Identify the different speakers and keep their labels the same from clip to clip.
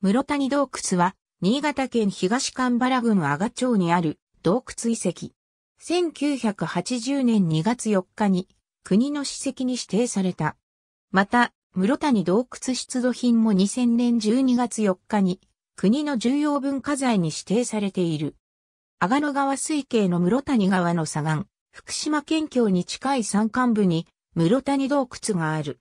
Speaker 1: 室谷洞窟は、新潟県東蒲原郡阿賀町にある洞窟遺跡。1980年2月4日に国の史跡に指定された。また、室谷洞窟出土品も2000年12月4日に国の重要文化財に指定されている。阿賀野川水系の室谷川の左岸、福島県境に近い山間部に室谷洞窟がある。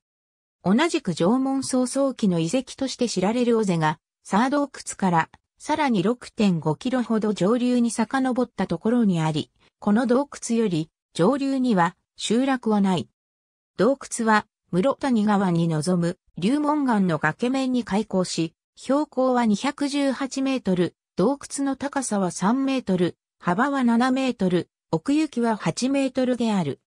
Speaker 1: 同じく縄文早々期の遺跡として知られる尾瀬がサー洞窟からさらに6.5キロほど上流に遡ったところにあり、この洞窟より上流には集落はない。洞窟は室谷川に臨む流門岩の崖面に開口し、標高は218メートル、洞窟の高さは3メートル、幅は7メートル、奥行きは8メートルである。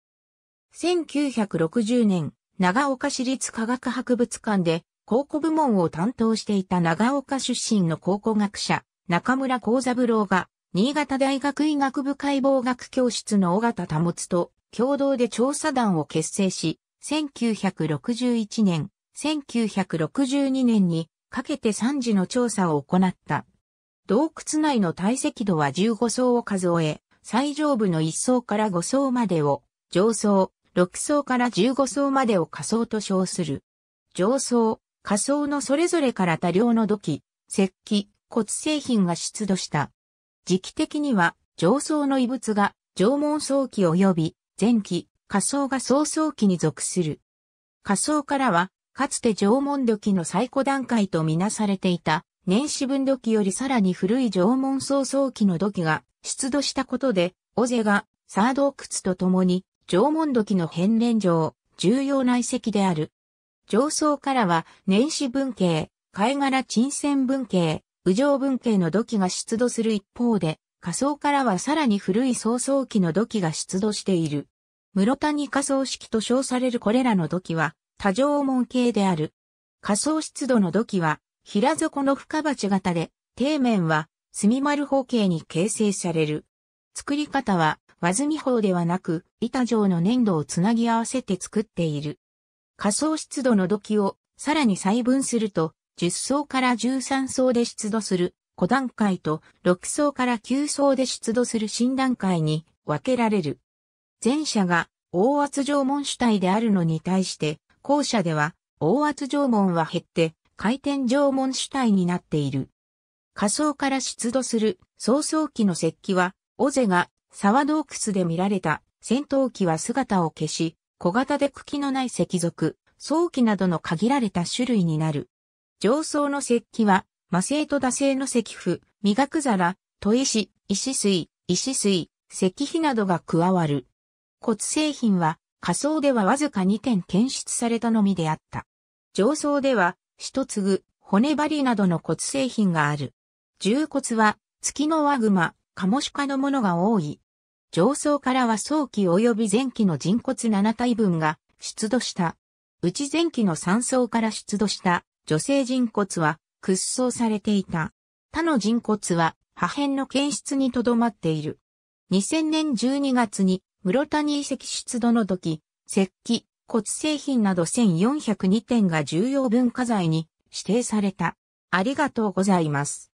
Speaker 1: 1960年、長岡市立科学博物館で考古部門を担当していた長岡出身の考古学者、中村幸三郎が、新潟大学医学部解剖学教室の尾形保と共同で調査団を結成し、1961年、1962年にかけて3次の調査を行った。洞窟内の体積度は15層を数え、最上部の1層から5層までを、上層、6層から15層までを仮想と称する。上層、仮想のそれぞれから多量の土器、石器、骨製品が出土した。時期的には、上層の遺物が縄文早期及び前期、仮想が早々期に属する。仮想からは、かつて縄文土器の最古段階とみなされていた、年始分土器よりさらに古い縄文早々期の土器が出土したことで、尾瀬が、サード窟とともに、縄文土器の変連上、重要な遺跡である、上層からは年始文系、貝殻沈船文系、右上文系の土器が出土する一方で、下層からはさらに古い早々期の土器が出土している。室谷下層式と称されるこれらの土器は、多条門系である。下層出土の土器は、平底の深鉢型で、底面は、墨丸方形に形成される。作り方は、和積法ではなく、板状の粘土をつなぎ合わせて作っている。仮想湿度の土器をさらに細分すると、10層から13層で出土する5段階と6層から9層で出土する新段階に分けられる。前者が大圧縄文主体であるのに対して、後者では大圧縄文は減って回転縄文主体になっている。仮想から出土する早々期の石器は、尾瀬が沢洞窟で見られた戦闘機は姿を消し、小型で茎のない石属、早期などの限られた種類になる。上層の石器は、魔性と打製の石符、磨く皿、砥石、石水、石水、石碑などが加わる。骨製品は、仮想ではわずか2点検出されたのみであった。上層では、一粒、骨張りなどの骨製品がある。重骨は、月のワグマ、カモシカのものが多い。上層からは早期及び前期の人骨7体分が出土した。うち前期の3層から出土した女性人骨は屈葬されていた。他の人骨は破片の検出にとどまっている。2000年12月に室谷遺跡出土の時、石器、骨製品など1402点が重要文化財に指定された。ありがとうございます。